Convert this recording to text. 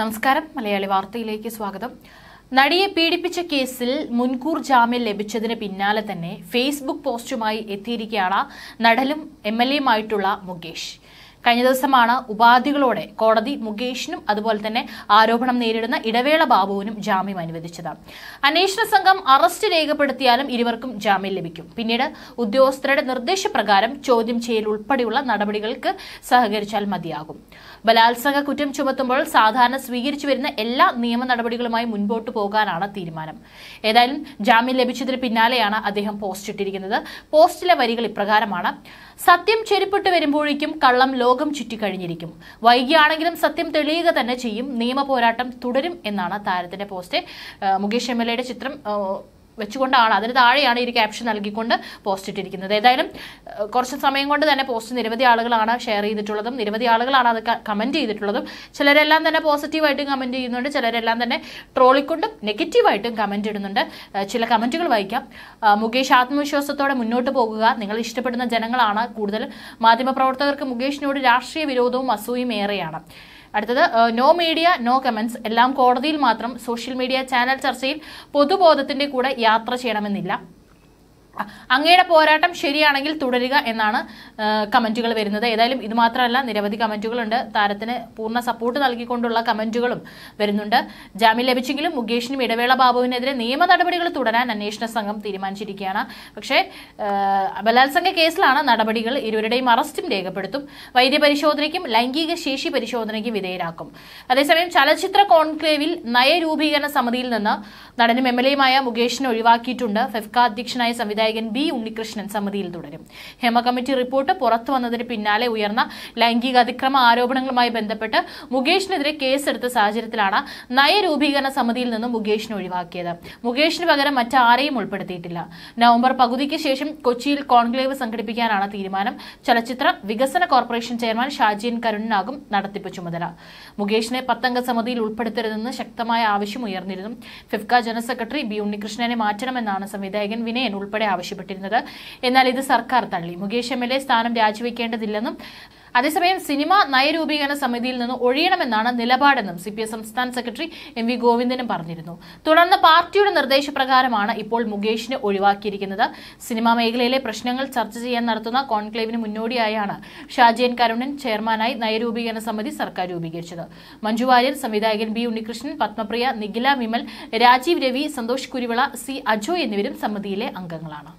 നമസ്കാരം മലയാളി വാർത്തയിലേക്ക് സ്വാഗതം നടിയെ പീഡിപ്പിച്ച കേസിൽ മുൻകൂർ ജാമ്യം ലഭിച്ചതിന് പിന്നാലെ തന്നെ ഫേസ്ബുക്ക് പോസ്റ്റുമായി എത്തിയിരിക്കുകയാണ് നടലും എം എൽ എയുമായിട്ടുള്ള മുകേഷ് കഴിഞ്ഞ ദിവസമാണ് ഉപാധികളോടെ കോടതി മുകേഷിനും അതുപോലെ തന്നെ ആരോപണം നേരിടുന്ന ഇടവേള ബാബുവിനും ജാമ്യം അനുവദിച്ചത് അന്വേഷണ സംഘം അറസ്റ്റ് രേഖപ്പെടുത്തിയാലും ഇരുവർക്കും ജാമ്യം ലഭിക്കും പിന്നീട് ഉദ്യോഗസ്ഥരുടെ നിർദ്ദേശപ്രകാരം ചോദ്യം ചെയ്യൽ ഉൾപ്പെടെയുള്ള നടപടികൾക്ക് സഹകരിച്ചാൽ മതിയാകും ബലാത്സംഗ കുറ്റം ചുമത്തുമ്പോൾ സാധാരണ സ്വീകരിച്ചു വരുന്ന എല്ലാ നിയമ നടപടികളുമായി മുൻപോട്ട് പോകാനാണ് തീരുമാനം ഏതായാലും ജാമ്യം ലഭിച്ചതിന് പിന്നാലെയാണ് അദ്ദേഹം പോസ്റ്റ് ഇട്ടിരിക്കുന്നത് പോസ്റ്റിലെ വരികൾ ഇപ്രകാരമാണ് സത്യം ചെരുപ്പിട്ട് വരുമ്പോഴേക്കും കള്ളം ലോകം ചുറ്റിക്കഴിഞ്ഞിരിക്കും വൈകിയാണെങ്കിലും സത്യം തെളിയുക തന്നെ ചെയ്യും നിയമ പോരാട്ടം തുടരും എന്നാണ് താരത്തിന്റെ പോസ്റ്റ് മുകേഷ് എം ചിത്രം വെച്ചുകൊണ്ടാണ് അതിന് താഴെയാണ് ഈ ക്യാപ്ഷൻ നൽകിക്കൊണ്ട് പോസ്റ്റ് ഇട്ടിരിക്കുന്നത് ഏതായാലും കുറച്ച് സമയം കൊണ്ട് തന്നെ പോസ്റ്റ് നിരവധി ആളുകളാണ് ഷെയർ ചെയ്തിട്ടുള്ളതും നിരവധി ആളുകളാണ് അത് കമൻറ്റ് ചെയ്തിട്ടുള്ളതും ചിലരെല്ലാം തന്നെ പോസിറ്റീവായിട്ടും കമൻറ്റ് ചെയ്യുന്നുണ്ട് ചിലരെല്ലാം തന്നെ ട്രോളിക്കൊണ്ടും നെഗറ്റീവായിട്ടും കമൻറ്റ് ഇടുന്നുണ്ട് ചില കമൻറ്റുകൾ വായിക്കാം മുകേഷ് ആത്മവിശ്വാസത്തോടെ മുന്നോട്ട് പോകുക നിങ്ങൾ ഇഷ്ടപ്പെടുന്ന ജനങ്ങളാണ് കൂടുതൽ മാധ്യമപ്രവർത്തകർക്ക് മുകേഷിനോട് രാഷ്ട്രീയ വിരോധവും അസൂയും ഏറെയാണ് അടുത്തത് നോ മീഡിയ നോ കമൻസ് എല്ലാം കോടതിയിൽ മാത്രം സോഷ്യൽ മീഡിയ ചാനൽ ചർച്ചയിൽ പൊതുബോധത്തിന്റെ കൂടെ യാത്ര ചെയ്യണമെന്നില്ല അങ്ങയുടെ പോരാട്ടം ശരിയാണെങ്കിൽ തുടരുക എന്നാണ് കമൻറ്റുകൾ വരുന്നത് ഏതായാലും ഇത് മാത്രമല്ല നിരവധി കമൻറ്റുകളുണ്ട് താരത്തിന് പൂർണ്ണ സപ്പോർട്ട് നൽകിക്കൊണ്ടുള്ള കമൻറ്റുകളും വരുന്നുണ്ട് ജാമ്യം ലഭിച്ചെങ്കിലും മുകേഷിനും ഇടവേള ബാബുവിനെതിരെ നിയമ നടപടികൾ തുടരാൻ അന്വേഷണ സംഘം തീരുമാനിച്ചിരിക്കുകയാണ് പക്ഷേ ബലാത്സംഗ കേസിലാണ് നടപടികൾ ഇരുവരുടെയും അറസ്റ്റും രേഖപ്പെടുത്തും വൈദ്യപരിശോധനയ്ക്കും ലൈംഗിക ശേഷി പരിശോധനയ്ക്കും വിധേയരാക്കും അതേസമയം ചലച്ചിത്ര കോൺക്ലേവിൽ നയരൂപീകരണ സമിതിയിൽ നിന്ന് നടനും എം എൽ എയുമായ മുകേഷിനെ ഒഴിവാക്കിയിട്ടുണ്ട് ഫെഫ്ക അധ്യക്ഷനായ സംവിധായകൻ സംവിധായകൻ ബി ഉണ്ണികൃഷ്ണൻ സമിതിയിൽ തുടരും ഹേമ കമ്മിറ്റി റിപ്പോർട്ട് പുറത്തു വന്നതിന് പിന്നാലെ ഉയർന്ന ലൈംഗിക അതിക്രമ ആരോപണങ്ങളുമായി ബന്ധപ്പെട്ട് മുകേഷിനെതിരെ കേസെടുത്ത സാഹചര്യത്തിലാണ് നയരൂപീകരണ സമിതിയിൽ നിന്നും മുകേഷിനെ ഒഴിവാക്കിയത് മുകേഷിന് പകരം മറ്റാരെയും ഉൾപ്പെടുത്തിയിട്ടില്ല നവംബർ പകുതിക്ക് ശേഷം കൊച്ചിയിൽ കോൺക്ലേവ് സംഘടിപ്പിക്കാനാണ് തീരുമാനം ചലച്ചിത്ര വികസന കോർപ്പറേഷൻ ചെയർമാൻ ഷാജിയൻ കരുണിനാകും നടത്തിപ്പ് ചുമതല മുകേഷിനെ പത്തംഗ സമിതിയിൽ ഉൾപ്പെടുത്തരുതെന്ന് ശക്തമായ ആവശ്യം ഉയർന്നിരുന്നു ഫിഫ്ക ജനറൽ സെക്രട്ടറി ബി ഉണ്ണികൃഷ്ണനെ മാറ്റണമെന്നാണ് സംവിധായകൻ വിനയൻ ഉൾപ്പെടെ ആവശ്യപ്പെട്ടിരുന്നത് എന്നാൽ ഇത് സർക്കാർ തള്ളി മുകേഷ് എം സ്ഥാനം രാജിവെക്കേണ്ടതില്ലെന്നും അതേസമയം സിനിമ നയരൂപീകരണ സമിതിയിൽ നിന്ന് ഒഴിയണമെന്നാണ് നിലപാടെന്നും സി സംസ്ഥാന സെക്രട്ടറി എം വി ഗോവിന്ദനും പറഞ്ഞിരുന്നു തുടർന്ന് പാർട്ടിയുടെ നിർദ്ദേശപ്രകാരമാണ് ഇപ്പോൾ മുകേഷിനെ ഒഴിവാക്കിയിരിക്കുന്നത് സിനിമാ മേഖലയിലെ പ്രശ്നങ്ങൾ ചർച്ച ചെയ്യാൻ നടത്തുന്ന കോൺക്ലേവിന് മുന്നോടിയായാണ് ഷാജിയൻ കരുണൻ ചെയർമാനായി നയരൂപീകരണ സമിതി സർക്കാർ രൂപീകരിച്ചത് മഞ്ജു വാര്യർ സംവിധായകൻ ബി ഉണ്ണികൃഷ്ണൻ പത്മപ്രിയ നിഖില വിമൽ രാജീവ് രവി സന്തോഷ് കുരുവിള സി അജോ എന്നിവരും സമിതിയിലെ അംഗങ്ങളാണ്